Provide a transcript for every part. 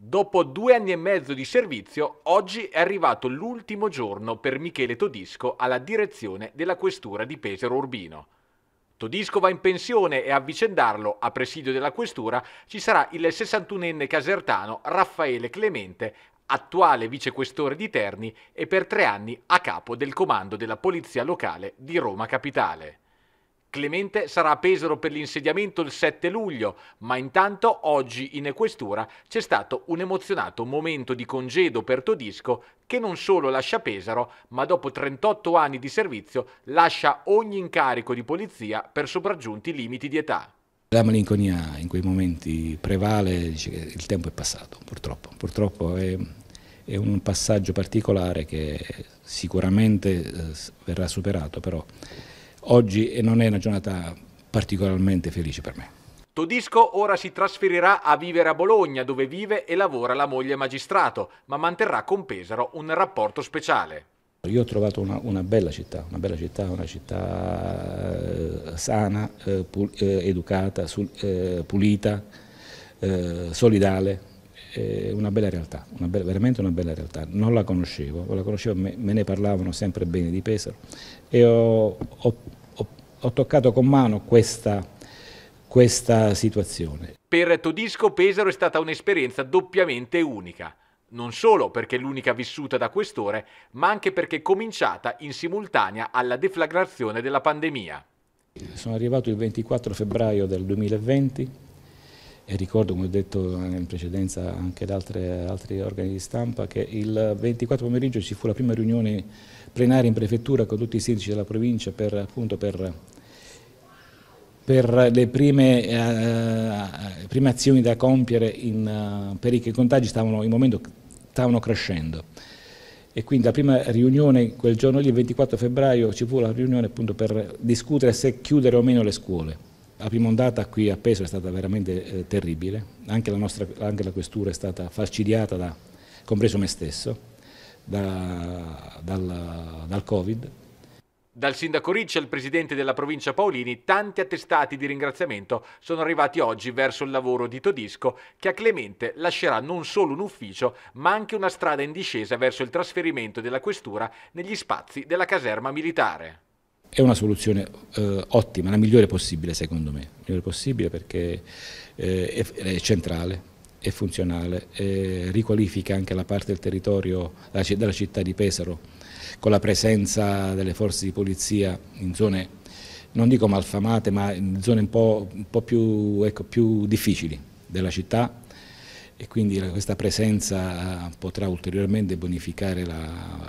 Dopo due anni e mezzo di servizio, oggi è arrivato l'ultimo giorno per Michele Todisco alla direzione della questura di Pesaro Urbino. Todisco va in pensione e a vicendarlo a presidio della questura ci sarà il 61enne casertano Raffaele Clemente, attuale vicequestore di Terni e per tre anni a capo del comando della Polizia Locale di Roma Capitale. Clemente sarà a Pesaro per l'insediamento il 7 luglio, ma intanto oggi in Equestura c'è stato un emozionato momento di congedo per Todisco che non solo lascia Pesaro, ma dopo 38 anni di servizio lascia ogni incarico di polizia per sopraggiunti limiti di età. La malinconia in quei momenti prevale, il tempo è passato purtroppo, purtroppo è, è un passaggio particolare che sicuramente eh, verrà superato, però oggi non è una giornata particolarmente felice per me. Todisco ora si trasferirà a vivere a Bologna dove vive e lavora la moglie magistrato, ma manterrà con Pesaro un rapporto speciale. Io ho trovato una, una bella città, una bella città, una città eh, sana, eh, pul, eh, educata, sul, eh, pulita, eh, solidale, una bella realtà, una bella, veramente una bella realtà. Non la conoscevo, la conoscevo me, me, ne parlavano sempre bene di Pesaro e ho, ho ho toccato con mano questa, questa situazione. Per Todisco Pesaro è stata un'esperienza doppiamente unica, non solo perché l'unica vissuta da quest'ora, ma anche perché cominciata in simultanea alla deflagrazione della pandemia. Sono arrivato il 24 febbraio del 2020 e ricordo, come ho detto in precedenza anche da altre, altri organi di stampa, che il 24 pomeriggio ci fu la prima riunione plenaria in prefettura con tutti i sindaci della provincia per, appunto, per, per le prime, eh, prime, azioni da compiere in, eh, perché i contagi stavano, in momento stavano crescendo. E quindi la prima riunione quel giorno lì, il 24 febbraio, ci fu la riunione appunto per discutere se chiudere o meno le scuole la prima ondata qui a Peso è stata veramente eh, terribile, anche la, nostra, anche la, questura è stata falcidiata, da, compreso me stesso, da, dal, dal Covid. Dal sindaco Ricci al presidente della provincia Paolini, tanti attestati di ringraziamento sono arrivati oggi verso il lavoro di Todisco che a Clemente lascerà non solo un ufficio ma anche una strada in discesa verso il trasferimento della questura negli spazi della caserma militare è una soluzione eh, ottima, la migliore possibile secondo me, la migliore possibile perché eh, è, è, centrale, è funzionale, è, eh, riqualifica anche la parte del territorio della, della città di Pesaro con la presenza delle forze di polizia in zone, non dico malfamate, ma in zone un po', un po più, ecco, più difficili della città e quindi questa presenza potrà ulteriormente bonificare la,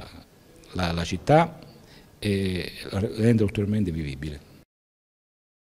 la, la città e renderlo ulteriormente vivibile.